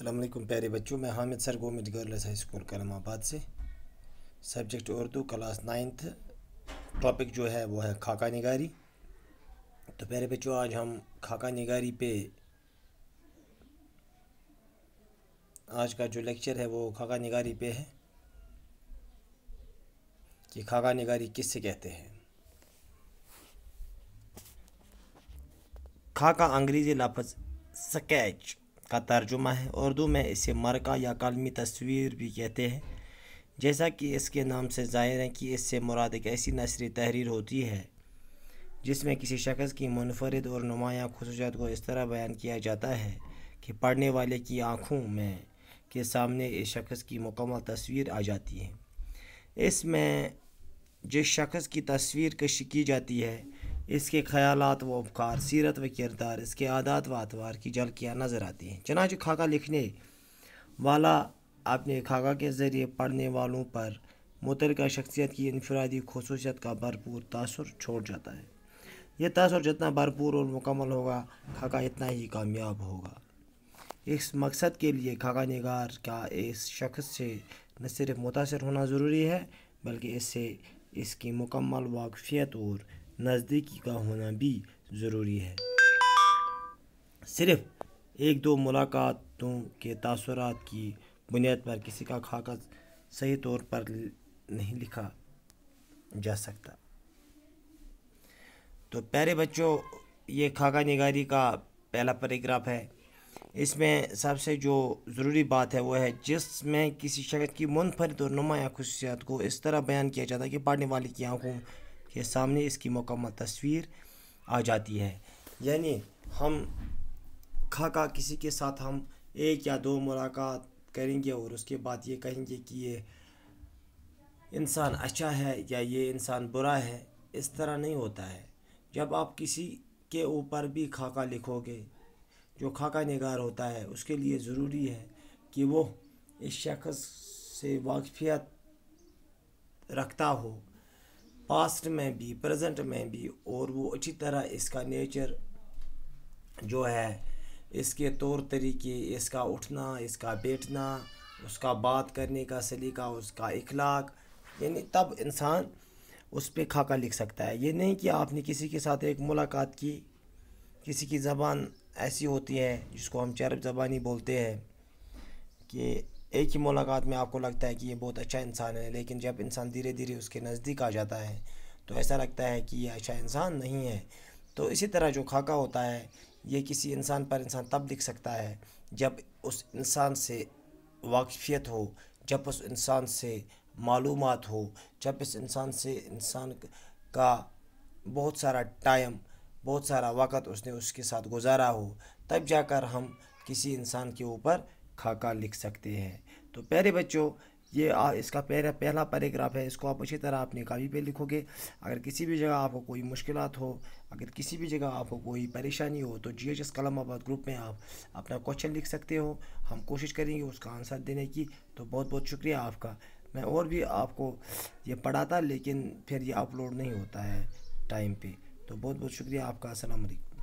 अल्लाम प्यारे बच्चों मैं हामिद सर गोमिट गर्ल्स हाई स्कूल कलमाबाद से subject Urdu class ninth topic जो है वो है खाका निगारी तो प्यारे बच्चों आज हम खाका निगारी पे आज का जो लेक्चर है वो खाका निगारी पे है कि खाका निगारी किससे कहते हैं खाका अंग्रेज़ी लफज स्केच का तर्जुमा है उर्दू में इसे मरका या कलमी तस्वीर भी कहते हैं जैसा कि इसके नाम से ज़ाहिर है कि इससे मुराद एक ऐसी नसरी तहरीर होती है जिसमें किसी शख्स की मुनफरद और नुमाया खसूसियात को इस तरह बयान किया जाता है कि पढ़ने वाले की आँखों में के सामने इस शख्स की मुकम्मल तस्वीर आ जाती है इसमें जिस शख्स की तस्वीर कशी की जाती है इसके ख्याल व अफकार सीरत व किरदार इसके आदात व अतवार की झलकियाँ नज़र आती हैं चनाच खाका लिखने वाला अपने खाका के ज़रिए पढ़ने वालों पर मुतल शख्सियत की इनफरादी खसूसियत का भरपूर तासर छोड़ जाता है यह तसर जितना भरपूर और मुकमल होगा खाका इतना ही कामयाब होगा इस मकसद के लिए खाका नगार का इस शख्स से न सिर्फ मुतासर होना ज़रूरी है बल्कि इससे इसकी मुकम्मल वाकफियत और नज़दीकी का होना भी ज़रूरी है सिर्फ एक दो मुलाकातों के तसरत की बुनियाद पर किसी का खाका सही तौर पर नहीं लिखा जा सकता तो प्यारे बच्चों ये खाका निगारी का पहला पैराग्राफ है इसमें सबसे जो ज़रूरी बात है वो है जिसमें किसी शख्स की मुनफरद और नुमाया खसूसियात को इस तरह बयान किया जाता है कि पढ़ने वाले की आँखों के सामने इसकी मुकम्मल तस्वीर आ जाती है यानी हम खा किसी के साथ हम एक या दो मुलाकात करेंगे और उसके बाद ये कहेंगे कि ये इंसान अच्छा है या ये इंसान बुरा है इस तरह नहीं होता है जब आप किसी के ऊपर भी खाका लिखोगे जो खाका निगार होता है उसके लिए ज़रूरी है कि वो इस शख्स से वाकफियत रखता हो पास्ट में भी प्रेजेंट में भी और वो अच्छी तरह इसका नेचर जो है इसके तौर तरीके इसका उठना इसका बैठना उसका बात करने का सलीका उसका इखलाक यानी तब इंसान उस पर खाका लिख सकता है ये नहीं कि आपने किसी के साथ एक मुलाकात की किसी की ज़बान ऐसी होती है जिसको हम चरब ज़बानी बोलते हैं कि एक ही मुलाकात में आपको लगता है कि ये बहुत अच्छा इंसान है लेकिन जब इंसान धीरे धीरे उसके नज़दीक आ जाता है तो ऐसा लगता है कि ये अच्छा इंसान नहीं है तो इसी तरह जो खाका होता है ये किसी इंसान पर इंसान तब दिख सकता है जब उस इंसान से वाकफियत हो जब उस इंसान से मालूम हो जब इस इंसान से इंसान का बहुत सारा टाइम बहुत सारा वक़्त उसने उसके साथ गुजारा हो तब जाकर हम किसी इंसान के ऊपर खाका लिख सकते हैं तो प्यारे बच्चों ये आ, इसका पहला पहला पैराग्राफ है इसको आप अच्छी तरह अपनी कापी पे लिखोगे अगर किसी भी जगह आपको कोई मुश्किल हो अगर किसी भी जगह आपको कोई परेशानी हो तो G H S Kalmabad group में आप अपना क्वेश्चन लिख सकते हो हम कोशिश करेंगे उसका आंसर देने की तो बहुत बहुत शुक्रिया आपका मैं और भी आपको ये पढ़ाता लेकिन फिर ये अपलोड नहीं होता है टाइम पे तो बहुत बहुत शुक्रिया आपका असलम